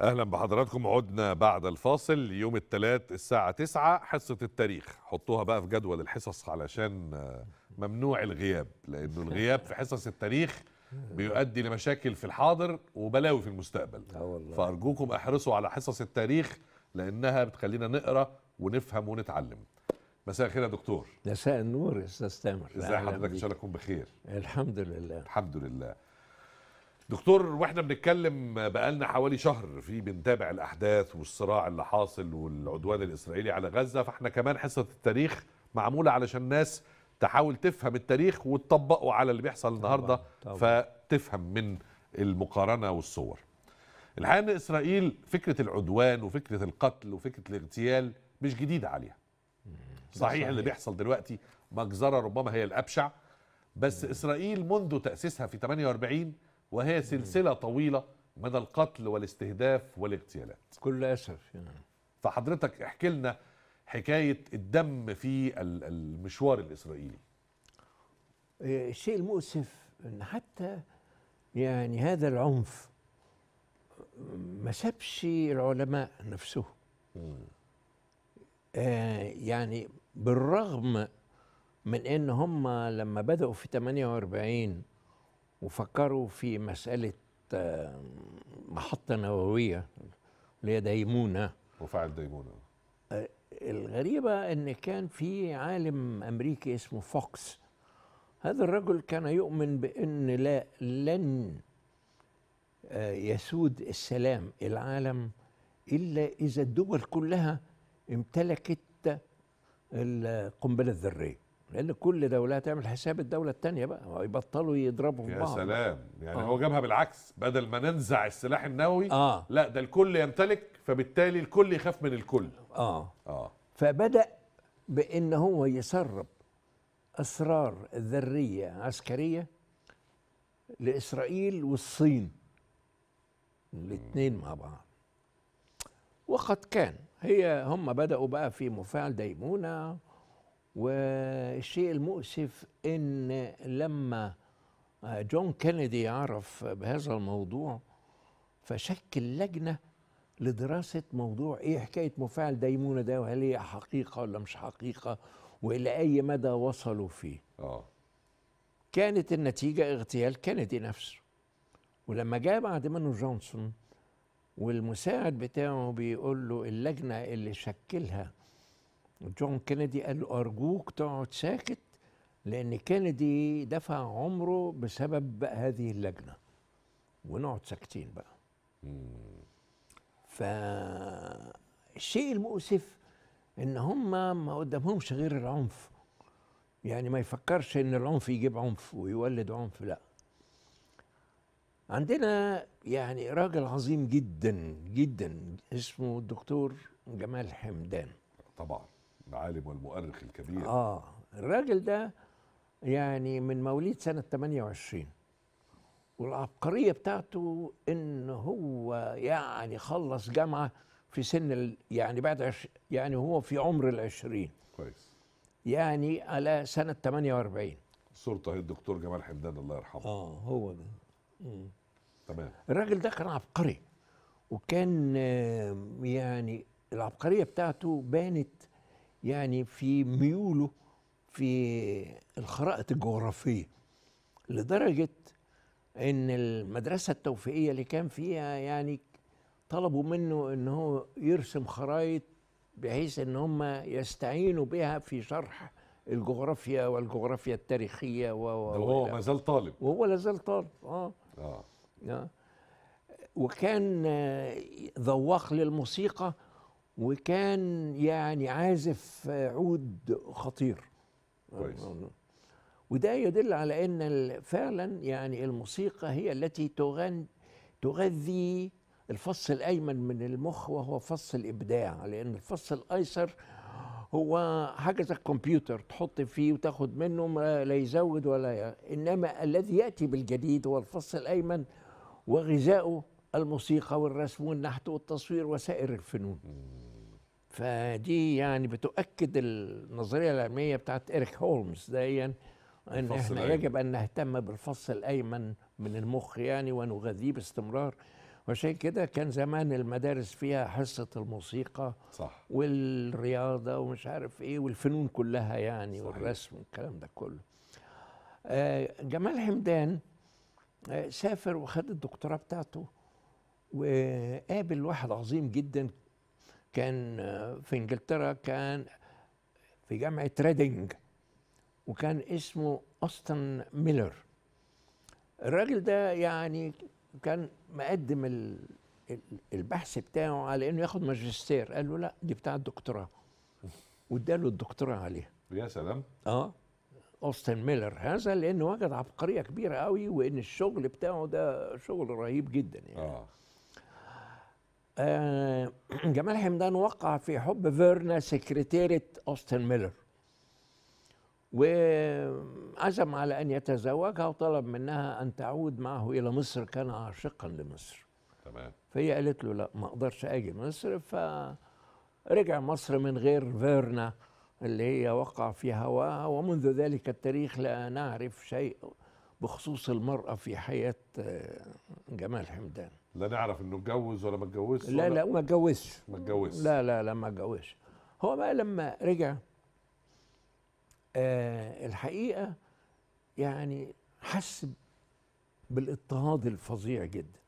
اهلا بحضراتكم عدنا بعد الفاصل يوم الثلاث الساعه 9 حصه التاريخ حطوها بقى في جدول الحصص علشان آه، ممنوع الغياب لانه الغياب في حصص التاريخ بيؤدي لمشاكل في الحاضر وبلاوي في المستقبل آه، والله. فارجوكم احرصوا على حصص التاريخ لانها بتخلينا نقرا ونفهم ونتعلم مساء الخير يا دكتور مساء النور يا استاذ تامر ازي حضرتك ان شاء الله تكون بخير الحمد لله الحمد لله دكتور واحنا بنتكلم بقالنا حوالي شهر في بنتابع الاحداث والصراع اللي حاصل والعدوان الاسرائيلي على غزه فاحنا كمان حصه التاريخ معموله علشان الناس تحاول تفهم التاريخ وتطبقه على اللي بيحصل النهارده فتفهم من المقارنه والصور. الحقيقه ان اسرائيل فكره العدوان وفكره القتل وفكره الاغتيال مش جديده عليها. صحيح اللي بيحصل دلوقتي مجزره ربما هي الابشع بس اسرائيل منذ تاسيسها في 48 وهي سلسلة طويلة من القتل والاستهداف والاغتيالات كل أسف يعني. نعم. فحضرتك احكي لنا حكاية الدم في المشوار الإسرائيلي إيه، الشيء المؤسف أن حتى يعني هذا العنف ما سابش العلماء نفسهم آه، يعني بالرغم من ان هم لما بدأوا في 48 وفكروا في مسألة محطة نووية اللي هي ديمونة مفاعل ديمونة آه، الغريبة أن كان في عالم أمريكي اسمه فوكس هذا الرجل كان يؤمن بأن لا لن آه، يسود السلام العالم إلا إذا الدول كلها امتلكت القنبلة الذرية لان كل دوله هتعمل حساب الدوله الثانيه بقى ويبطلوا يضربوا في بعض يا سلام يعني آه. هو جابها بالعكس بدل ما ننزع السلاح النووي آه. لا ده الكل يمتلك فبالتالي الكل يخاف من الكل اه اه فبدا بان هو يسرب اسرار ذريه عسكريه لاسرائيل والصين الاثنين مع بعض وقد كان هي هم بداوا بقى في مفاعل ديمونه والشيء المؤسف ان لما جون كينيدي عرف بهذا الموضوع فشكل لجنه لدراسه موضوع ايه حكايه مفاعل ديمونه ده وهل هي حقيقه ولا مش حقيقه والى اي مدى وصلوا فيه. اه كانت النتيجه اغتيال كينيدي نفسه. ولما جاء بعد منه جونسون والمساعد بتاعه بيقول له اللجنه اللي شكلها جون كينيدي قال له أرجوك تقعد ساكت لأن كينيدي دفع عمره بسبب هذه اللجنة ونقعد ساكتين بقى فالشيء المؤسف ان هم ما قدامهمش غير العنف يعني ما يفكرش ان العنف يجيب عنف ويولد عنف لا عندنا يعني راجل عظيم جدا جدا اسمه الدكتور جمال حمدان طبعا العالم والمؤرخ الكبير اه الراجل ده يعني من مواليد سنه 28 والعبقريه بتاعته ان هو يعني خلص جامعه في سن ال يعني بعد عش يعني هو في عمر ال20 كويس يعني على سنه 48 الصورة هي الدكتور جمال حمدان الله يرحمه اه هو ده تمام الراجل ده كان عبقري وكان يعني العبقريه بتاعته بانت يعني في ميوله في الخرائط الجغرافية لدرجة ان المدرسة التوفيقية اللي كان فيها يعني طلبوا منه ان هو يرسم خرائط بحيث ان هم يستعينوا بها في شرح الجغرافيا والجغرافيا التاريخية و وهو ما زال طالب وهو لا زال طالب اه اه, آه. وكان ذواق للموسيقى وكان يعني عازف عود خطير كويس وده يدل على ان فعلا يعني الموسيقى هي التي تغن تغذي الفص الايمن من المخ وهو فص الابداع لان الفص الايسر هو حاجه زي الكمبيوتر تحط فيه وتاخد منه ما لا يزود ولا ي... انما الذي ياتي بالجديد هو الفص الايمن وغذاؤه الموسيقى والرسم والنحت والتصوير وسائر الفنون فدي يعني بتؤكد النظريه العلميه بتاعت ايريك هولمز دايما ان احنا الأيمن. يجب ان نهتم بالفص الايمن من المخ يعني ونغذيه باستمرار وعشان كده كان زمان المدارس فيها حصه الموسيقى صح والرياضه ومش عارف ايه والفنون كلها يعني صحيح. والرسم والكلام ده كله آه جمال حمدان آه سافر وخد الدكتوراه بتاعته وقابل واحد عظيم جدا كان في انجلترا كان في جامعه ريدنج وكان اسمه اوستن ميلر الراجل ده يعني كان مقدم البحث بتاعه على انه ياخد ماجستير قال له لا دي بتاع الدكتوراه واداله الدكتوراه عليها يا سلام اه اوستن ميلر هذا لانه وجد عبقريه كبيره قوي وان الشغل بتاعه ده شغل رهيب جدا يعني آه. آه، جمال حمدان وقع في حب فيرنا سكرتيرة أوستن ميلر وعزم على أن يتزوجها وطلب منها أن تعود معه إلى مصر كان عاشقا لمصر تمام فهي قالت له لا ما أقدرش أجي مصر فرجع مصر من غير فيرنا اللي هي وقع في هواها ومنذ ذلك التاريخ لا نعرف شيء بخصوص المرأة في حياة آه، جمال حمدان لا نعرف انه اتجوز ولا ما اتجوزش لا لا ما اتجوزش ما اتجوزش لا لا لا ما اتجوزش هو بقى لما رجع آه الحقيقه يعني حس بالاضطهاد الفظيع جدا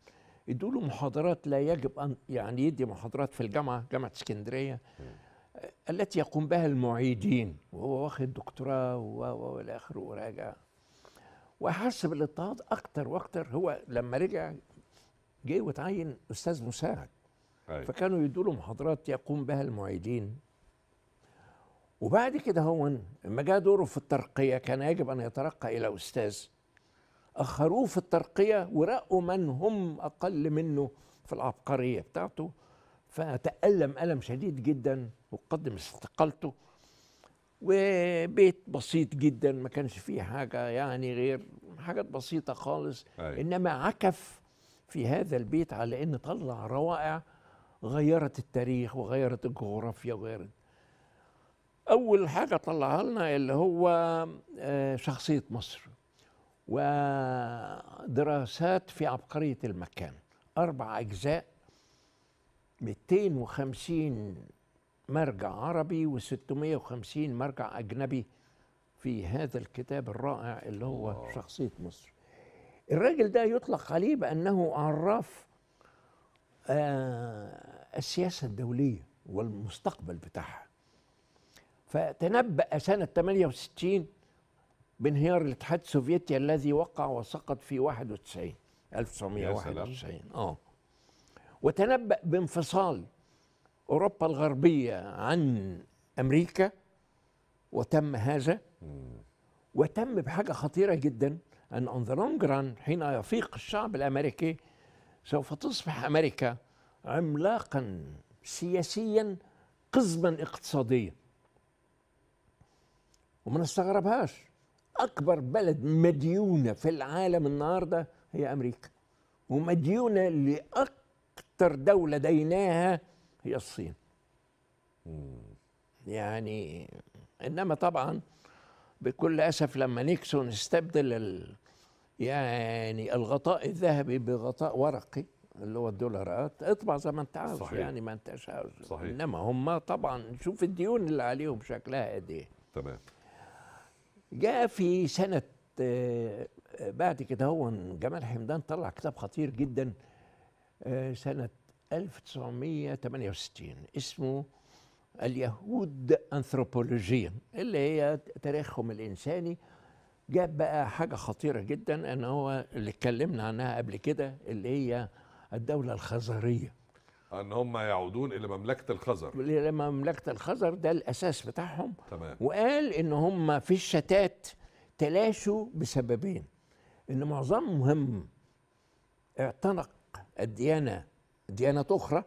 ادوا له محاضرات لا يجب ان يعني يدي محاضرات في الجامعه جامعه اسكندريه آه، التي يقوم بها المعيدين وهو واخد دكتوراه والى اخره وراجع وحس بالاضطهاد اكتر واكتر هو لما رجع جه وتعين استاذ مساعد أي. أيوة. فكانوا يدوا له محاضرات يقوم بها المعيدين وبعد كده هو لما جاء دوره في الترقيه كان يجب ان يترقى الى استاذ اخروه في الترقيه ورقوا من هم اقل منه في العبقريه بتاعته فتالم الم شديد جدا وقدم استقالته وبيت بسيط جدا ما كانش فيه حاجه يعني غير حاجات بسيطه خالص أي. أيوة. انما عكف في هذا البيت على ان طلع روائع غيرت التاريخ وغيرت الجغرافيا وغيرت اول حاجه طلعها لنا اللي هو آه، شخصيه مصر ودراسات في عبقريه المكان اربع اجزاء 250 مرجع عربي و650 مرجع اجنبي في هذا الكتاب الرائع اللي هو شخصيه مصر الراجل ده يطلق عليه بأنه عراف آه، السياسة الدولية والمستقبل بتاعها فتنبأ سنة 68 بانهيار الاتحاد السوفيتي الذي وقع وسقط في 91 1991 اه وتنبأ بانفصال أوروبا الغربية عن أمريكا وتم هذا وتم بحاجة خطيرة جدا أن on the long run حين يفيق الشعب الأمريكي سوف تصبح أمريكا عملاقا سياسيا قزما اقتصاديا وما نستغربهاش أكبر بلد مديونة في العالم النهاردة هي أمريكا ومديونة لأكثر دولة ديناها هي الصين يعني إنما طبعا بكل أسف لما نيكسون استبدل يعني الغطاء الذهبي بغطاء ورقي اللي هو الدولارات اطبع زي ما انت عارف صحيح. يعني ما انت عارف صحيح. انما هم طبعا شوف الديون اللي عليهم شكلها قد ايه تمام جاء في سنه آه، بعد كده هو جمال حمدان طلع كتاب خطير جدا آه، سنه 1968 اسمه اليهود انثروبولوجيا اللي هي تاريخهم الانساني جاب بقى حاجه خطيره جدا ان هو اللي اتكلمنا عنها قبل كده اللي هي الدوله الخزريه ان هم يعودون الى مملكه الخزر الى مملكه الخزر ده الاساس بتاعهم تمام. وقال ان هم في الشتات تلاشوا بسببين ان معظمهم اعتنق الديانه ديانه اخرى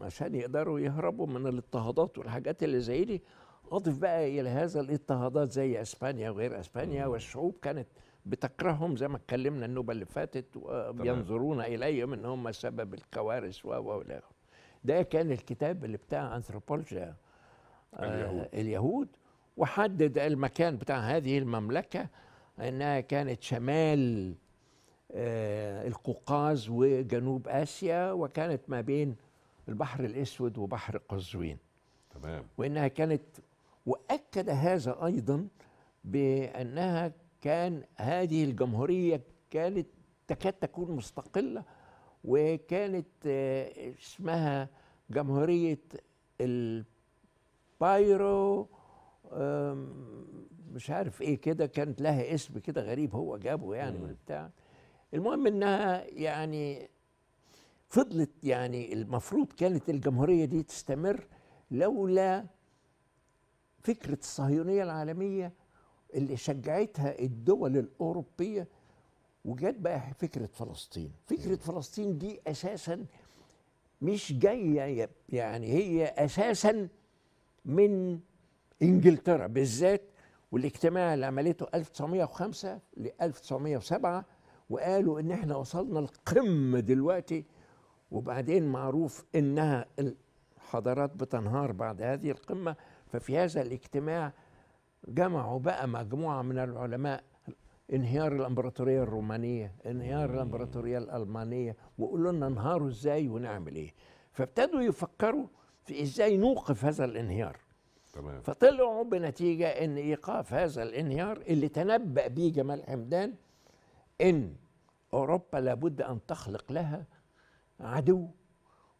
عشان يقدروا يهربوا من الاضطهادات والحاجات اللي زي دي أضف بقى إلى هذا الاضطهادات زي أسبانيا وغير أسبانيا مم. والشعوب كانت بتكرههم زي ما اتكلمنا النوبة اللي فاتت وينظرون إليهم إن هم سبب الكوارث و و ده كان الكتاب اللي بتاع أنثروبولوجيا آه، اليهود. اليهود وحدد المكان بتاع هذه المملكة أنها كانت شمال آه، القوقاز وجنوب آسيا وكانت ما بين البحر الأسود وبحر قزوين تمام وانها كانت واكد هذا ايضا بانها كان هذه الجمهوريه كانت تكاد تكون مستقله وكانت آه، اسمها جمهوريه البايرو مش عارف ايه كده كانت لها اسم كده غريب هو جابه يعني وبتاع المهم انها يعني فضلت يعني المفروض كانت الجمهوريه دي تستمر لولا فكرة الصهيونية العالمية اللي شجعتها الدول الأوروبية وجت بقى فكرة فلسطين فكرة فلسطين دي أساسا مش جاية يعني هي أساسا من إنجلترا بالذات والاجتماع اللي عملته 1905 ل 1907 وقالوا إن احنا وصلنا القمة دلوقتي وبعدين معروف إنها الحضارات بتنهار بعد هذه القمة ففي هذا الاجتماع جمعوا بقى مجموعة من العلماء انهيار الامبراطوريه الرومانيه انهيار الامبراطوريه الالمانيه وقولوا لنا انهاروا ازاي ونعمل ايه فابتدوا يفكروا في ازاي نوقف هذا الانهيار تمام فطلعوا بنتيجه ان ايقاف هذا الانهيار اللي تنبأ به جمال حمدان ان اوروبا لابد ان تخلق لها عدو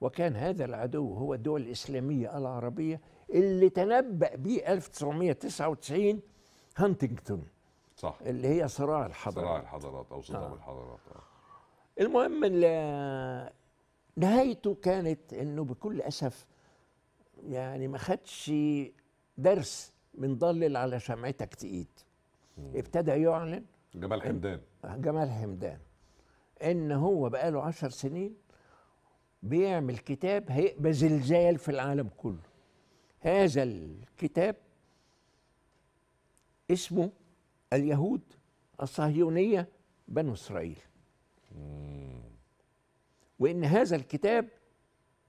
وكان هذا العدو هو الدول الاسلاميه العربيه اللي تنبأ بيه 1999 هانتنجتون صح اللي هي صراع الحضارات صراع الحضارات او صدام آه. الحضارات آه. المهم نهايته كانت انه بكل اسف يعني ما خدش درس من ضلل على شمعتك تقيد ابتدى يعلن جمال حمدان جمال حمدان ان هو بقاله عشر سنين بيعمل كتاب هيبقى زلزال في العالم كله هذا الكتاب اسمه اليهود الصهيونية بنو إسرائيل وإن هذا الكتاب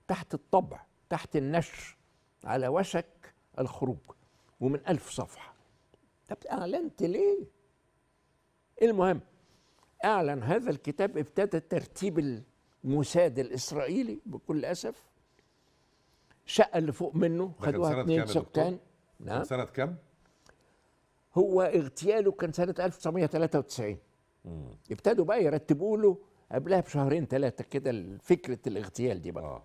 تحت الطبع تحت النشر على وشك الخروج ومن ألف صفحة طب أعلنت ليه؟ المهم أعلن هذا الكتاب ابتدى ترتيب الموساد الإسرائيلي بكل أسف الشقه اللي فوق منه خدوها اثنين سكان نعم سنه كم؟ هو اغتياله كان سنه 1993 مم. ابتدوا بقى يرتبوا له قبلها بشهرين ثلاثه كده فكره الاغتيال دي بقى آه.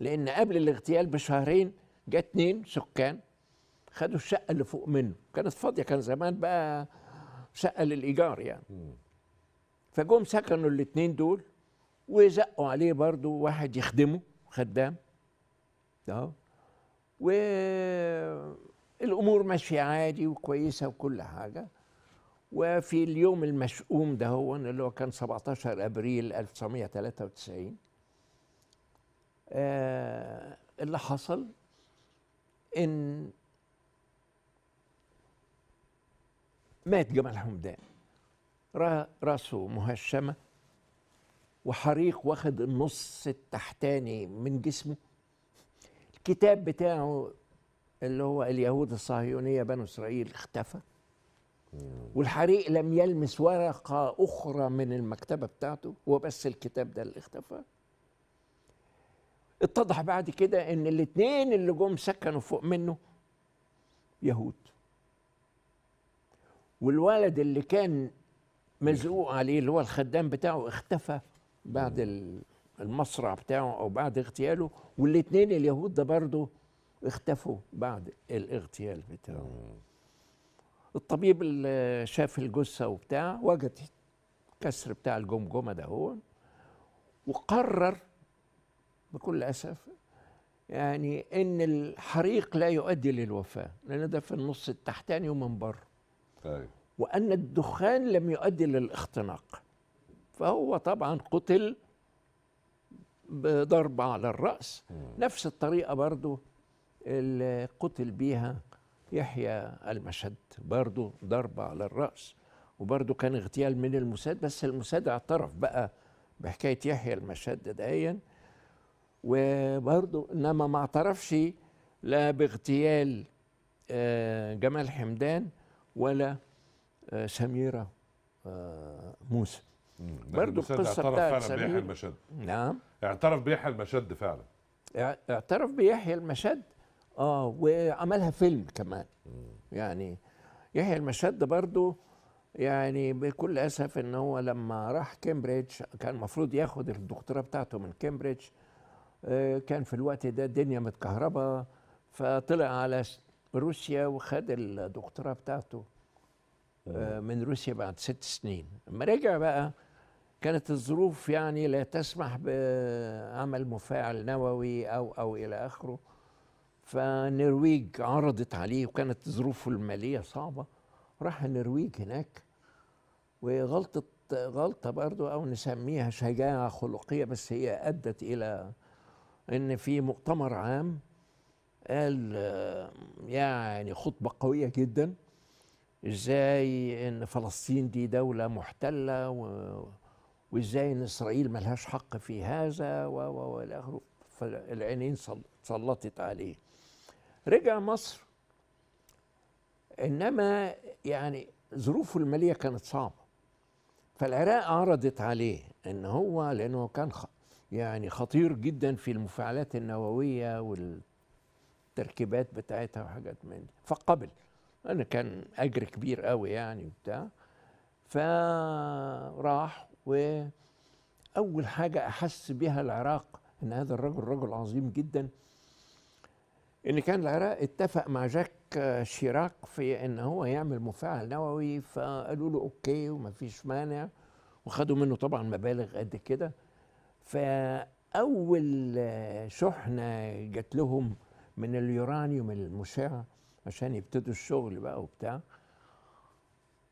لان قبل الاغتيال بشهرين جاء اثنين سكان خدوا الشقه اللي فوق منه كانت فاضيه كان زمان بقى شقه للايجار يعني فجم سكنوا الاثنين دول وزقوا عليه برضو واحد يخدمه خدام أه والأمور ماشية عادي وكويسة وكل حاجة وفي اليوم المشؤوم ده هو اللي هو كان 17 أبريل 1993 آه اللي حصل إن مات جمال حمدان راسه مهشمة وحريق واخد النص التحتاني من جسمه الكتاب بتاعه اللي هو اليهود الصهيونيه بنو اسرائيل اختفى والحريق لم يلمس ورقه اخرى من المكتبه بتاعته وبس الكتاب ده اللي اختفى اتضح بعد كده ان الاثنين اللي جم سكنوا فوق منه يهود والولد اللي كان مزقوق عليه اللي هو الخدام بتاعه اختفى بعد المصرع بتاعه او بعد اغتياله والاثنين اليهود ده برضه اختفوا بعد الاغتيال بتاعه الطبيب اللي شاف الجثه وبتاع وجد كسر بتاع الجمجمه ده هو وقرر بكل اسف يعني ان الحريق لا يؤدي للوفاه لان ده في النص التحتاني ومن بره طيب. وان الدخان لم يؤدي للاختناق فهو طبعا قتل بضربة على الرأس نفس الطريقة برضو اللي قتل بيها يحيى المشد برضو ضربة على الرأس وبرضو كان اغتيال من الموساد بس الموساد اعترف بقى بحكاية يحيى المشد دايا وبرضو إنما ما اعترفش لا باغتيال آه، جمال حمدان ولا آه، سميرة آه، موسى برضه القصه بتاعت فعلا بيحيى المشد نعم اعترف بيحيى المشد فعلا اعترف بيحيى المشد اه وعملها فيلم كمان مم. يعني يحيى المشد برضه يعني بكل اسف ان هو لما راح كامبريدج كان المفروض ياخد الدكتوراه بتاعته من كامبريدج آه، كان في الوقت ده الدنيا متكهربه فطلع على روسيا وخد الدكتوراه بتاعته آه، من روسيا بعد ست سنين لما رجع بقى كانت الظروف يعني لا تسمح بعمل مفاعل نووي او او الى اخره فالنرويج عرضت عليه وكانت ظروفه الماليه صعبه راح النرويج هناك وغلطه غلطه برضو او نسميها شجاعه خلقيه بس هي ادت الى ان في مؤتمر عام قال يعني خطبه قويه جدا ازاي ان فلسطين دي دوله محتله و وازاي ان اسرائيل ملهاش حق في هذا و و والى اخره فالعينين سلطت عليه رجع مصر انما يعني ظروفه الماليه كانت صعبه فالعراق عرضت عليه ان هو لانه كان يعني خطير جدا في المفاعلات النوويه والتركيبات بتاعتها وحاجات من دي فقبل انا كان اجر كبير قوي يعني بتاع فراح وأول حاجة أحس بها العراق أن هذا الرجل رجل عظيم جدا ان كان العراق اتفق مع جاك شيراك في ان هو يعمل مفاعل نووي فقالوا له اوكي ومفيش مانع وخدوا منه طبعا مبالغ قد كده فاول شحنه جات لهم من اليورانيوم المشع عشان يبتدوا الشغل بقى وبتاع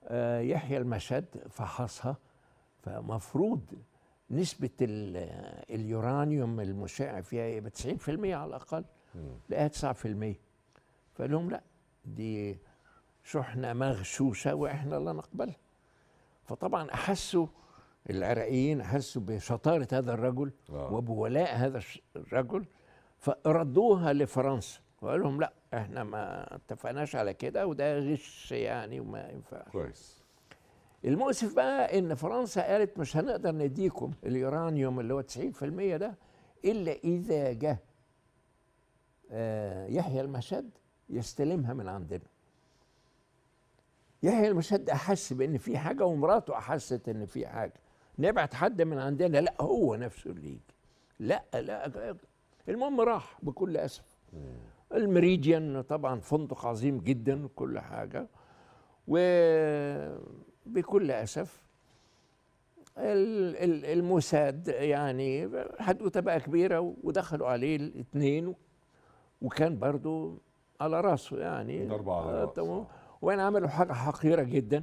آه، يحيى المشد فحصها فمفروض نسبة اليورانيوم المشع فيها يبقى 90% على الأقل لقاها 9% فقال لهم لا دي شحنة مغشوشة وإحنا لا نقبلها فطبعا أحسوا العراقيين أحسوا بشطارة هذا الرجل آه. وبولاء هذا الرجل فردوها لفرنسا وقال لهم لا احنا ما اتفقناش على كده وده غش يعني وما ينفعش كويس المؤسف بقى ان فرنسا قالت مش هنقدر نديكم اليورانيوم اللي هو 90% ده الا اذا جه آه يحيى المشد يستلمها من عندنا يحيى المشد احس بان في حاجه ومراته احست ان في حاجه نبعت حد من عندنا لا هو نفسه اللي يجي لا لا المهم راح بكل اسف المريديان طبعا فندق عظيم جدا كل حاجه و بكل أسف الموساد يعني حدوته بقى كبيرة ودخلوا عليه الاثنين وكان برضو على راسه يعني ضربة على راسه عملوا حاجة حقيرة جدا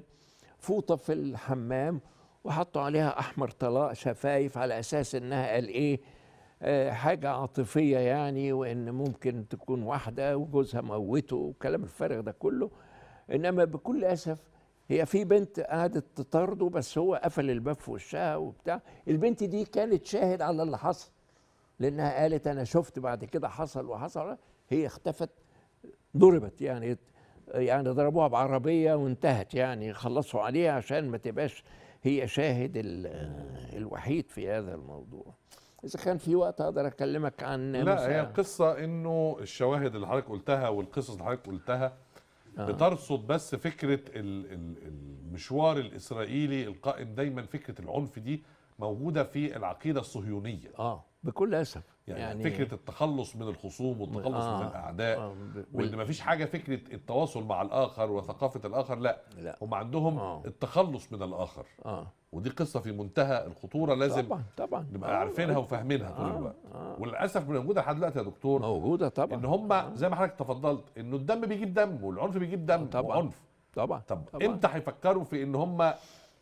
فوطة في الحمام وحطوا عليها أحمر طلاء شفايف على أساس إنها قال إيه آه، حاجة عاطفية يعني وإن ممكن تكون واحدة وجوزها موته والكلام الفارغ ده كله إنما بكل أسف هي في بنت قعدت تطارده بس هو قفل الباب في وشها وبتاع البنت دي كانت شاهد على اللي حصل لانها قالت انا شفت بعد كده حصل وحصل هي اختفت ضربت يعني يعني ضربوها بعربيه وانتهت يعني خلصوا عليها عشان ما تبقاش هي شاهد الوحيد في هذا الموضوع اذا كان في وقت اقدر اكلمك عن لا هي القصه انه الشواهد اللي حضرتك قلتها والقصص اللي حضرتك قلتها آه. بترصد بس فكره المشوار الاسرائيلي القائم دايما فكره العنف دي موجوده في العقيده الصهيونيه اه بكل اسف يعني, يعني فكره التخلص من الخصوم والتخلص آه من الاعداء آه وان ما فيش حاجه فكره التواصل مع الاخر وثقافه الاخر لا, لا. هم عندهم آه التخلص من الاخر آه ودي قصه في منتهى الخطوره لازم طبعا طبعا نبقى آه عارفينها وفاهمينها طول آه. الوقت آه وللاسف موجوده لحد دلوقتي يا دكتور موجوده طبعا ان هم آه زي ما حضرتك تفضلت انه الدم بيجيب دم والعنف بيجيب دم طبعا وعنف طبعا طب امتى هيفكروا في ان هم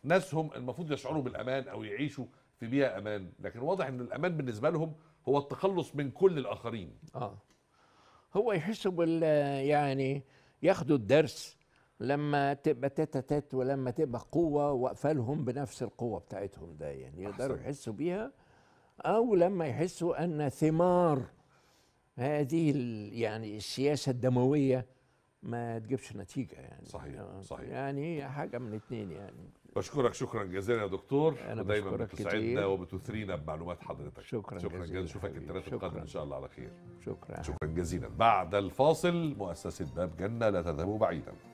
ناسهم المفروض يشعروا بالامان او يعيشوا في بيئه امان لكن واضح ان الامان بالنسبه لهم هو التخلص من كل الاخرين اه هو يحسوا بال يعني ياخدوا الدرس لما تبقى تتتت ولما تبقى قوة واقفة لهم بنفس القوة بتاعتهم ده يعني يقدروا يحسوا بيها أو لما يحسوا أن ثمار هذه يعني السياسة الدموية ما تجيبش نتيجة يعني صحيح آه، صحيح يعني حاجة من اتنين يعني بشكرك شكرا جزيلا يا دكتور أنا دايما بتسعدنا وبتثرينا بمعلومات حضرتك شكرا شكرا جزيلا نشوفك الثلاثه القادم ان شاء الله على خير شكرا شكرا جزيلا بعد الفاصل مؤسسه باب جنه لا تذهبوا بعيدا